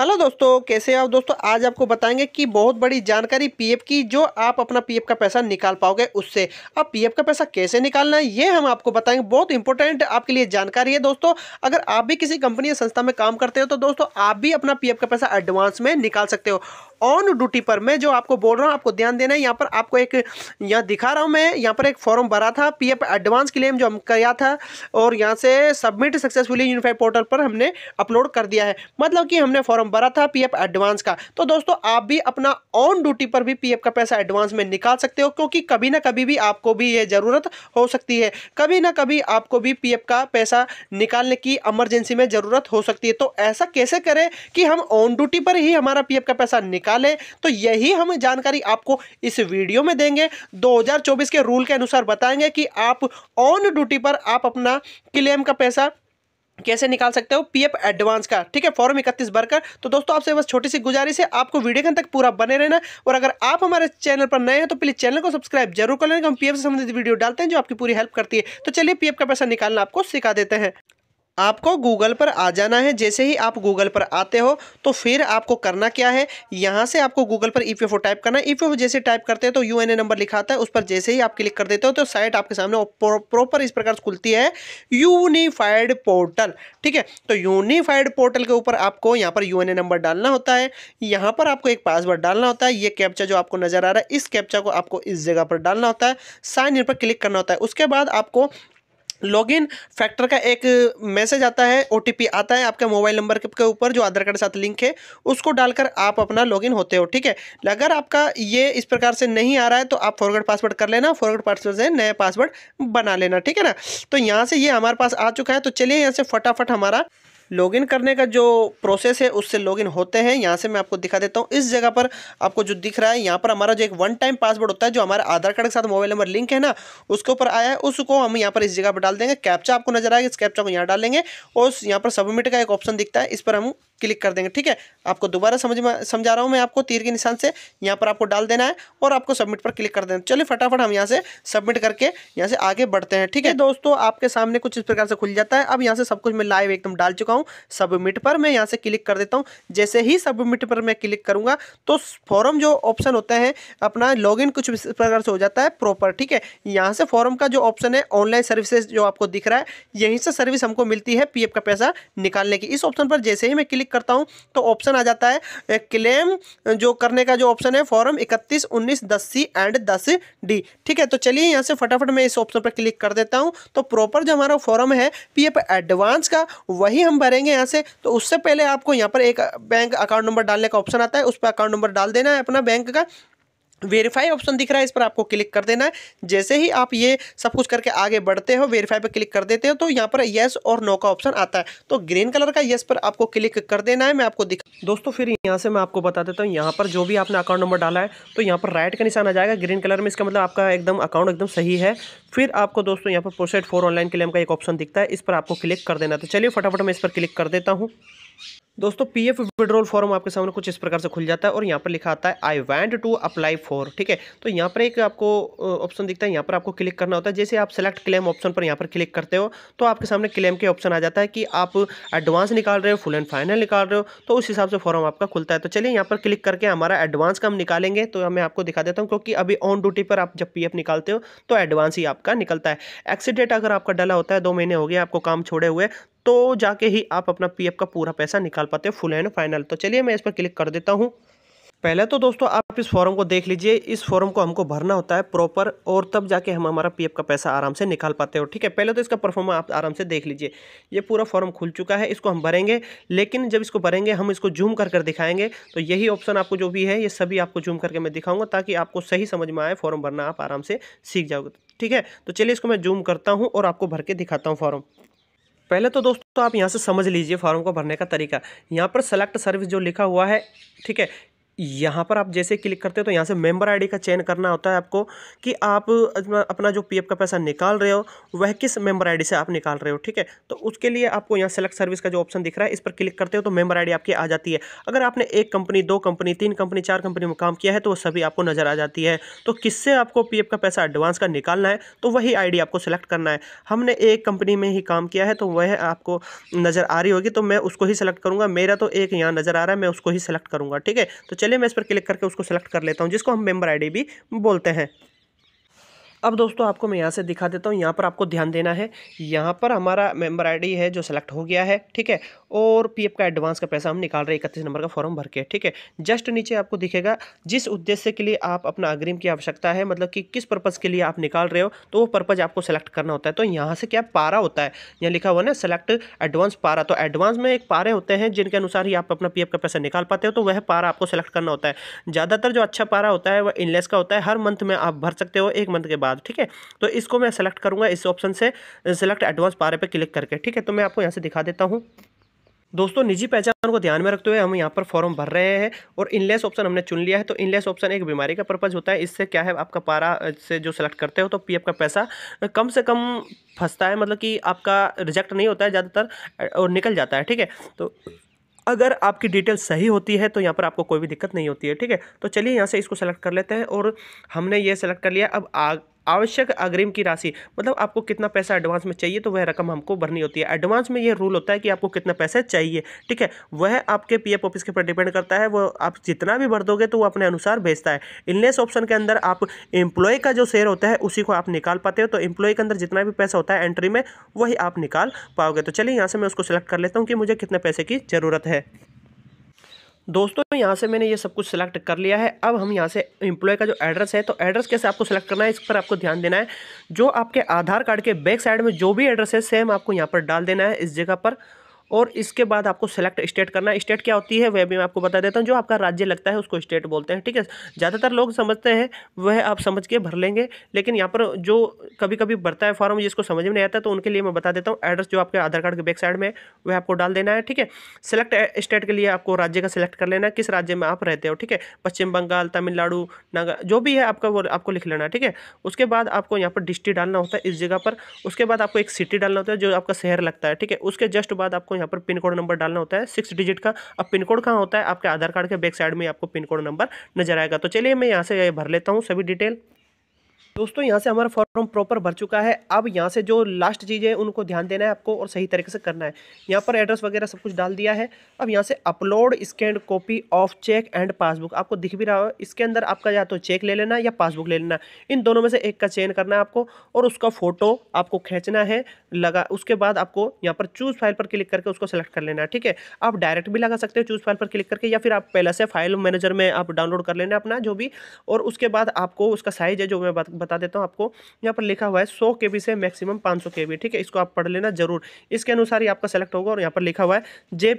hello दोस्तों कैसे हो आप दोस्तों आज आपको बताएंगे कि बहुत बड़ी जानकारी पीएफ की जो आप अपना पीएफ का पैसा निकाल पाओगे उससे अब पीएफ का पैसा कैसे निकालना है ये हम आपको बताएंगे बहुत इंपॉर्टेंट आपके लिए जानकारी है दोस्तों अगर आप भी किसी कंपनी या संस्था में काम करते हो तो दोस्तों आप भी अपना पीएफ का पैसा एडवांस में निकाल सकते हो ऑन ड्यूटी पर मैं जो आपको बोल रहा हूँ आपको ध्यान देना है यहाँ पर आपको एक यहाँ दिखा रहा हूँ मैं यहाँ पर एक फॉर्म भरा था पी एडवांस क्लेम जो हम किया था और यहाँ से सबमिट सक्सेसफुली यूनिफाइड पोर्टल पर हमने अपलोड कर दिया है मतलब कि हमने फॉर्म भरा था पी एडवांस का तो दोस्तों आप भी अपना ऑन ड्यूटी पर भी पी का पैसा एडवांस में निकाल सकते हो क्योंकि कभी ना कभी भी आपको भी ये ज़रूरत हो सकती है कभी ना कभी आपको भी पी का पैसा निकालने की इमरजेंसी में ज़रूरत हो सकती है तो ऐसा कैसे करें कि हम ऑन ड्यूटी पर ही हमारा पी का पैसा निकाल निकालें तो यही हम जानकारी आपको इस वीडियो में देंगे 2024 के रूल के अनुसार बताएंगे कि आप ऑन ड्यूटी पर आप अपना क्लेम का पैसा कैसे निकाल सकते हो पीएफ एडवांस का ठीक है फॉर्म इकतीस भरकर तो दोस्तों आपसे बस छोटी सी गुजारिश है आपको वीडियो के अंत तक पूरा बने रहना और अगर आप हमारे चैनल पर नए हैं तो प्लीज़ चैनल को सब्सक्राइब जरूर कर लेना हम पीएफ से संबंधित वीडियो डालते हैं जो आपकी पूरी हेल्प करती है तो चलिए पीएफ का पैसा निकालना आपको सिखा देते हैं आपको गूगल पर आ जाना है जैसे ही आप गूगल पर आते हो तो फिर आपको करना क्या है यहाँ से आपको गूगल पर ई e टाइप करना है ई e जैसे टाइप करते हैं तो यू नंबर लिखा आता है उस पर जैसे ही आप क्लिक कर देते हो तो साइट आपके सामने प्रॉपर इस प्रकार से खुलती है यूनिफाइड पोर्टल ठीक है तो यूनिफाइड पोर्टल के ऊपर आपको यहाँ पर यू नंबर डालना होता है यहाँ पर आपको एक पासवर्ड डालना होता है ये कैप्चा जो आपको नज़र आ रहा है इस कैप्चा को आपको इस जगह पर डालना होता है साइन इन पर क्लिक करना होता है उसके बाद आपको लॉगिन फैक्टर का एक मैसेज आता है ओ आता है आपके मोबाइल नंबर के ऊपर जो आधार कार्ड के साथ लिंक है उसको डालकर आप अपना लॉगिन होते हो ठीक है अगर आपका ये इस प्रकार से नहीं आ रहा है तो आप फॉरवर्ड पासवर्ड कर लेना फॉरवर्ड पासवर्ड से नया पासवर्ड बना लेना ठीक है ना तो यहाँ से ये हमारे पास आ चुका है तो चलिए यहाँ से फटाफट हमारा लॉगिन करने का जो प्रोसेस है उससे लॉगिन होते हैं यहाँ से मैं आपको दिखा देता हूँ इस जगह पर आपको जो दिख रहा है यहाँ पर हमारा जो एक वन टाइम पासवर्ड होता है जो हमारे आधार कार्ड के साथ मोबाइल नंबर लिंक है ना उसके ऊपर आया है उसको हम यहाँ पर इस जगह पर डाल देंगे कैप्चा आपको नजर आएगा इस कैप्चा को यहाँ डालेंगे और यहाँ पर सबमिट का एक ऑप्शन दिखता है इस पर हम क्लिक कर देंगे ठीक है आपको दोबारा समझ में समझा रहा हूँ मैं आपको तीर के निशान से यहाँ पर आपको डाल देना है और आपको सबमिट पर क्लिक कर देना है चलिए फटाफट हम यहाँ से सबमिट करके यहाँ से आगे बढ़ते हैं ठीक है दोस्तों आपके सामने कुछ इस प्रकार से खुल जाता है अब यहाँ से सब कुछ मैं लाइव एकदम डाल चुका हूँ हूँ सबमिट पर मैं यहाँ से क्लिक कर देता हूँ जैसे ही सबमिट पर मैं क्लिक करूँगा तो फॉरम जो ऑप्शन होता है अपना लॉगिन कुछ प्रकार से हो जाता है प्रॉपर ठीक है यहाँ से फॉरम का जो ऑप्शन है ऑनलाइन सर्विसेज जो आपको दिख रहा है यहीं से सर्विस हमको मिलती है पी का पैसा निकालने की इस ऑप्शन पर जैसे ही मैं क्लिक करता हूँ तो ऑप्शन आ जाता है क्लेम जो करने का जो ऑप्शन है फॉरम इकतीस उन्नीस दस सी एंड दस डी ठीक है तो चलिए यहाँ से फटाफट मैं इस ऑप्शन पर क्लिक कर देता हूँ तो प्रॉपर जो हमारा फॉरम है पी एडवांस का वही हम भरेंगे यहाँ से तो उससे पहले आपको यहाँ पर एक बैंक अकाउंट नंबर डालने का ऑप्शन आता है उस पर अकाउंट नंबर डाल देना है अपना बैंक का वेरीफाई ऑप्शन दिख रहा है इस पर आपको क्लिक कर देना है जैसे ही आप ये सब कुछ करके आगे बढ़ते हो वेरीफाई पर क्लिक कर देते हो तो यहाँ पर येस और नो का ऑप्शन आता है तो ग्रीन कलर का येस पर आपको क्लिक कर देना है मैं आपको दिखा दोस्तों फिर यहाँ से मैं आपको बता देता हूँ यहाँ पर जो भी आपने अकाउंट नंबर डाला है तो यहाँ पर राइट का निशान आ जाएगा ग्रीन कलर में इसका मतलब आपका एकदम अकाउंट एकदम सही है फिर आपको दोस्तों यहाँ पर प्रोसेड फॉर ऑनलाइन क्लेम का एक ऑप्शन दिखता है इस पर आपको क्लिक कर देना तो चलिए फटाफट मैं इस पर क्लिक कर देता हूँ दोस्तों पीएफ विड्रॉल फॉर्म आपके सामने कुछ इस प्रकार से खुल जाता है और यहाँ पर लिखा आता है I want to apply for ठीक है तो यहाँ पर एक आपको ऑप्शन दिखता है यहाँ पर आपको क्लिक करना होता है जैसे आप सेलेक्ट क्लेम ऑप्शन पर यहाँ पर क्लिक करते हो तो आपके सामने क्लेम के ऑप्शन आ जाता है कि आप एडवांस निकाल रहे हो फुल एंड फाइनल निकाल रहे हो तो उस हिसाब से फॉर्म आपका खुलता है तो चलिए यहाँ पर क्लिक करके हमारा एडवांस का हम निकालेंगे तो मैं आपको दिखा देता हूँ क्योंकि अभी ऑन ड्यूटी पर आप जब पी निकालते हो तो एडवांस ही आपका निकलता है एक्सीडेंट अगर आपका डला होता है दो महीने हो गए आपको काम छोड़े हुए तो जाके ही आप अपना पी का पूरा पैसा निकाल डाल पाते हैं फुल एंड फाइनल तो चलिए मैं इस पर क्लिक कर देता हूँ पहले तो दोस्तों आप इस फॉर्म को देख लीजिए इस फॉर्म को हमको भरना होता है प्रॉपर और तब जाके हम हमारा पीएफ का पैसा आराम से निकाल पाते हो ठीक है पहले तो इसका परफॉर्म आप आराम से देख लीजिए ये पूरा फॉर्म खुल चुका है इसको हम भरेंगे लेकिन जब इसको भरेंगे हम इसको जूम कर कर दिखाएंगे तो यही ऑप्शन आपको जो भी है ये सभी आपको जूम करके मैं दिखाऊंगा ताकि आपको सही समझ में आए फॉर्म भरना आप आराम से सीख जाओगे ठीक है तो चलिए इसको मैं जूम करता हूँ और आपको भर के दिखाता हूँ फॉर्म पहले तो दोस्तों आप यहाँ से समझ लीजिए फॉर्म को भरने का तरीका यहाँ पर सेलेक्ट सर्विस जो लिखा हुआ है ठीक है यहाँ पर आप जैसे क्लिक करते हो तो यहाँ से मेंबर आईडी का चयन करना होता है आपको कि आप अपना जो पीएफ का पैसा निकाल रहे हो वह किस मेंबर आईडी से आप निकाल रहे हो ठीक है तो उसके लिए आपको यहाँ सेलेक्ट सर्विस का जो ऑप्शन दिख रहा है इस पर क्लिक करते हो तो मेंबर आईडी आपकी आ जाती है अगर आपने एक कंपनी दो कंपनी तीन कंपनी चार कंपनी में काम किया है तो वो सभी आपको नज़र आ जाती है तो किससे आपको पी का पैसा एडवांस का निकालना है तो वही आई आपको सेलेक्ट करना है हमने एक कंपनी में ही काम किया है तो वह आपको नज़र आ रही होगी तो मैं उसको ही सेलेक्ट करूँगा मेरा तो एक यहाँ नज़र आ रहा है मैं उसको ही सेलेक्ट करूँगा ठीक है तो चलिए मैं इस पर क्लिक करके उसको सेलेक्ट कर लेता हूँ जिसको हम मेम्बर आई भी बोलते हैं अब दोस्तों आपको मैं यहाँ से दिखा देता हूँ यहाँ पर आपको ध्यान देना है यहाँ पर हमारा मेंबर आईडी है जो सेलेक्ट हो गया है ठीक है और पीएफ का एडवांस का पैसा हम निकाल रहे हैं इकतीस नंबर का फॉर्म भर के ठीक है जस्ट नीचे आपको दिखेगा जिस उद्देश्य के लिए आप अपना अग्रिम की आवश्यकता है मतलब कि किस पर्पज़ के लिए आप निकाल रहे हो तो वो पर्पज़ आपको सेलेक्ट करना होता है तो यहाँ से क्या पारा होता है यहाँ लिखा हुआ ना सेलेक्ट एडवांस पारा तो एडवांस में एक पारे होते हैं जिनके अनुसार ही आप अपना पी का पैसा निकाल पाते हो तो वह पारा आपको सेलेक्ट करना होता है ज़्यादातर जो अच्छा पारा होता है वह इनलेस का होता है हर मंथ में आप भर सकते हो एक मंथ के बाद बाद ठीक है तो इसको मैं सेलेक्ट करूंगा इस ऑप्शन से सेलेक्ट एडवांस पारे पे क्लिक करके ठीक है तो मैं आपको यहाँ से दिखा देता हूँ दोस्तों निजी पहचान को ध्यान में रखते हुए हम यहाँ पर फॉर्म भर रहे हैं और इनलेस ऑप्शन हमने चुन लिया है तो इनलेस ऑप्शन एक बीमारी का पर्पज़ होता है इससे क्या है आपका पारा से जो सेलेक्ट करते हो तो पी का पैसा कम से कम फंसता है मतलब कि आपका रिजेक्ट नहीं होता है ज़्यादातर और निकल जाता है ठीक है तो अगर आपकी डिटेल सही होती है तो यहाँ पर आपको कोई भी दिक्कत नहीं होती है ठीक है तो चलिए यहाँ से इसको सेलेक्ट कर लेते हैं और हमने ये सेलेक्ट कर लिया अब आग आवश्यक अग्रिम की राशि मतलब आपको कितना पैसा एडवांस में चाहिए तो वह रकम हमको भरनी होती है एडवांस में यह रूल होता है कि आपको कितना पैसा चाहिए ठीक है वह आपके पीएफ ऑफिस के ऊपर डिपेंड करता है वो आप जितना भी भर दोगे तो वो अपने अनुसार भेजता है इनलेस ऑप्शन के अंदर आप एम्प्लॉय का जो शेयर होता है उसी को आप निकाल पाते हो तो एम्प्लॉय के अंदर जितना भी पैसा होता है एंट्री में वही आप निकाल पाओगे तो चलिए यहाँ से मैं उसको सेलेक्ट कर लेता हूँ कि मुझे कितने पैसे की ज़रूरत है दोस्तों यहाँ से मैंने ये सब कुछ सिलेक्ट कर लिया है अब हम यहाँ से एम्प्लॉय का जो एड्रेस है तो एड्रेस कैसे आपको सिलेक्ट करना है इस पर आपको ध्यान देना है जो आपके आधार कार्ड के बैक साइड में जो भी एड्रेस है सेम आपको यहाँ पर डाल देना है इस जगह पर और इसके बाद आपको सेलेक्ट स्टेट करना है स्टेट क्या होती है वह भी मैं आपको बता देता हूँ जो आपका राज्य लगता है उसको स्टेट बोलते हैं ठीक है ज़्यादातर लोग समझते हैं वह आप समझ के भर लेंगे लेकिन यहाँ पर जो कभी कभी भरता है फॉर्म जिसको समझ में नहीं आता तो उनके लिए मैं बता देता हूँ एड्रेस जो आपके आधार कार्ड के बैक साइड में वह आपको डाल देना है ठीक है सेलेक्ट स्टेट के लिए आपको राज्य का सिलेक्ट कर लेना है किस राज्य में आप रहते हो ठीक है पश्चिम बंगाल तमिलनाडु नागा जो भी है आपका वो आपको लिख लेना है ठीक है उसके बाद आपको यहाँ पर डिस्ट्रिक्ट डालना होता है इस जगह पर उसके बाद आपको एक सिटी डालना होता है जो आपका शहर लगता है ठीक है उसके जस्ट बाद आपको यहाँ पर पिन कोड नंबर डालना होता है सिक्स डिजिट का अब पिन कोड कहाँ होता है आपके आधार कार्ड के बैक साइड में आपको पिन कोड नंबर नजर आएगा तो चलिए मैं यहाँ से भर लेता हूँ सभी डिटेल दोस्तों यहाँ से हमारा फॉर्म प्रॉपर भर चुका है अब यहाँ से जो लास्ट चीज़ें उनको ध्यान देना है आपको और सही तरीके से करना है यहाँ पर एड्रेस वगैरह सब कुछ डाल दिया है अब यहाँ से upload scanned copy of cheque and passbook आपको दिख भी रहा हो इसके अंदर आपका या तो चेक ले लेना या पासबुक ले लेना इन दोनों में से एक का चयन करना है आपको और उसका फ़ोटो आपको खींचना है लगा उसके बाद आपको यहाँ पर चूज़ फाइल पर क्लिक करके उसको सेलेक्ट कर लेना है ठीक है आप डायरेक्ट भी लगा सकते हो चूज़ फाइल पर क्लिक करके या फिर आप पहले से फाइल मैनेजर में आप डाउनलोड कर लेना अपना जो भी और उसके बाद आपको उसका साइज़ है जो मैं बता देता हूँ आपको यहाँ पर लिखा हुआ है सौ के से मैक्सिमम पाँच सौ ठीक है इसको आप पढ़ लेना जरूर इसके अनुसार ही आपका सेलेक्ट होगा और यहाँ पर लिखा हुआ है जे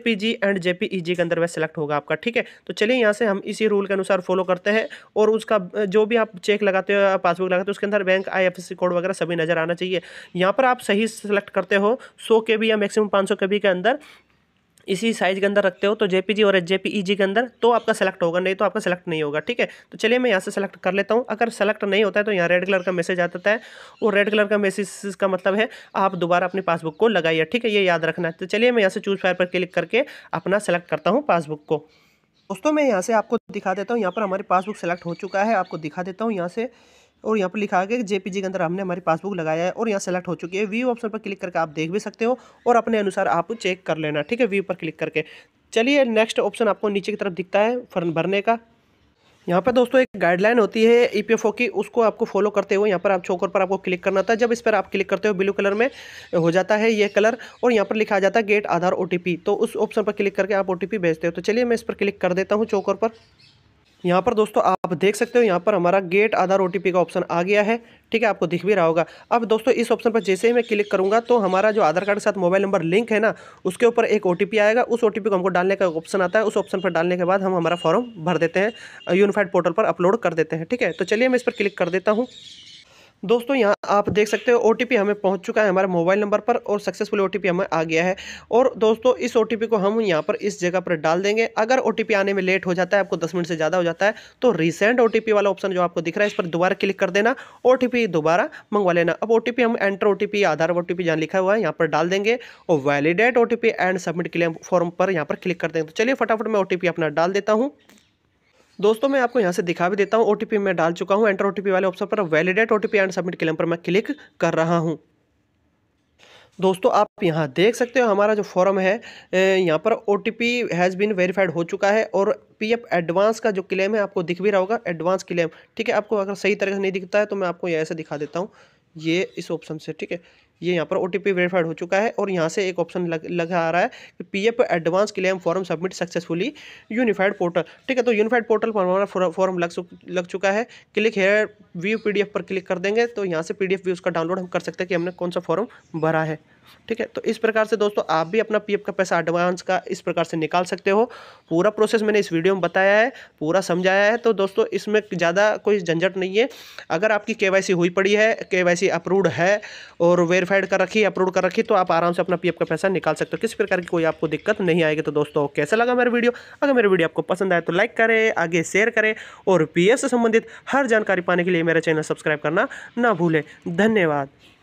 एंड जेपीईजी के अंदर वह सेलेक्ट होगा आपका ठीक है तो चलिए यहाँ से हम इसी रूल के अनुसार फॉलो करते हैं और उसका जो भी आप चेक लगाते हो पासबुक लगाते हो उसके अंदर बैंक आई कोड वगैरह सभी नजर आना चाहिए यहाँ पर आप सही सेलेक्ट करते हो सौ के या मैक्सिमम पाँच सौ के अंदर इसी साइज के अंदर रखते हो तो जे और एच e के अंदर तो आपका सेलेक्ट होगा नहीं तो आपका सेलेक्ट नहीं होगा ठीक है तो चलिए मैं यहाँ से सेलेक्ट कर लेता हूँ अगर सेलेक्ट नहीं होता है तो यहाँ रेड कलर का मैसेज आता है और रेड कलर का मैसेज का मतलब है आप दोबारा अपनी पासबुक को लगाइए ठीक है ये याद रखना है तो चलिए मैं यहाँ से चूज फायर पर क्लिक करके अपना सेलेक्ट करता हूँ पासबुक को दोस्तों मैं यहाँ से आपको दिखा देता हूँ यहाँ पर हमारी पासबुक सेलेक्ट हो चुका है आपको दिखा देता हूँ यहाँ से और यहाँ पर लिखा है कि जेपीजी के अंदर हमने हमारी पासबुक लगाया है और यहाँ सेलेक्ट हो चुकी है व्यू ऑप्शन पर क्लिक करके आप देख भी सकते हो और अपने अनुसार आप चेक कर लेना ठीक है व्यू पर क्लिक करके चलिए नेक्स्ट ऑप्शन आपको नीचे की तरफ दिखता है फॉर्म भरने का यहाँ पर दोस्तों एक गाइडलाइन होती है ईपीएफओ e की उसको आपको फॉलो करते हुए यहाँ पर आप चौकर पर आपको क्लिक करना था जब इस पर आप क्लिक करते हो ब्लू कलर में हो जाता है ये कलर और यहाँ पर लिखा जाता है गेट आधार ओटीपी तो उस ऑप्शन पर क्लिक करके आप ओटीपी भेजते हो तो चलिए मैं इस पर क्लिक कर देता हूँ चौकर पर यहाँ पर दोस्तों आप देख सकते हो यहाँ पर हमारा गेट आधार ओ का ऑप्शन आ गया है ठीक है आपको दिख भी रहा होगा अब दोस्तों इस ऑप्शन पर जैसे ही मैं क्लिक करूँगा तो हमारा जो आधार कार्ड के साथ मोबाइल नंबर लिंक है ना उसके ऊपर एक ओ आएगा उस ओ को हमको डालने का ऑप्शन आता है उस ऑप्शन पर डालने के बाद हम हमारा फॉर्म भर देते हैं यूनिफाइड पोर्टल पर अपलोड कर देते हैं ठीक है तो चलिए मैं इस पर क्लिक कर देता हूँ दोस्तों यहाँ आप देख सकते हो ओ हमें पहुँच चुका है हमारे मोबाइल नंबर पर और सक्सेसफुल ओ हमें आ गया है और दोस्तों इस ओ को हम यहाँ पर इस जगह पर डाल देंगे अगर ओ आने में लेट हो जाता है आपको दस मिनट से ज़्यादा हो जाता है तो रिसेंट ओ वाला ऑप्शन जो आपको दिख रहा है इस पर दोबारा क्लिक कर देना ओ दोबारा मंगवा लेना अब ओ हम एंटर ओ आधार ओ टी जहाँ लिखा हुआ है यहाँ पर डाल देंगे और validate O and submit claim form पर यहाँ पर क्लिक कर देंगे तो चलिए फटाफट मैं ओ अपना डाल देता हूँ दोस्तों मैं आपको यहाँ से दिखा भी देता हूँ ओ मैं डाल चुका हूँ एंटर ओ वाले ऑप्शन पर validate O and submit claim पर मैं क्लिक कर रहा हूँ दोस्तों आप यहाँ देख सकते हो हमारा जो फॉर्म है यहाँ पर ओ हैज़ बीन वेरीफाइड हो चुका है और पीएफ एडवांस का जो क्लेम है आपको दिख भी रहा होगा एडवांस क्लेम ठीक है आपको अगर सही तरह से नहीं दिखता है तो मैं आपको ऐसे दिखा देता हूँ ये इस ऑप्शन से ठीक है ये यहाँ पर ओ टी वेरीफाइड हो चुका है और यहाँ से एक ऑप्शन लग, लगा आ रहा है कि F advance claim form submit successfully unified portal ठीक है तो यूनिफाइड पोर्टल पर हमारा फॉर्म लग लग चुका है क्लिक हेयर व्यू पी पर क्लिक कर देंगे तो यहाँ से पीडीएफ भी उसका डाउनलोड हम कर सकते हैं कि हमने कौन सा फॉर्म भरा है ठीक है तो इस प्रकार से दोस्तों आप भी अपना पीएफ का पैसा एडवांस का इस प्रकार से निकाल सकते हो पूरा प्रोसेस मैंने इस वीडियो में बताया है पूरा समझाया है तो दोस्तों इसमें ज़्यादा कोई झंझट नहीं है अगर आपकी के हुई पड़ी है के अप्रूव्ड है और वेरीफाइड कर रखी अप्रूव कर रखी तो आप आराम से अपना पी का पैसा निकाल सकते हो किसी प्रकार की कोई आपको दिक्कत नहीं आएगी तो दोस्तों कैसा लगा मेरा वीडियो अगर मेरे वीडियो आपको पसंद आए तो लाइक करें आगे शेयर करें और पी से संबंधित हर जानकारी पाने के लिए मेरा चैनल सब्सक्राइब करना ना भूलें धन्यवाद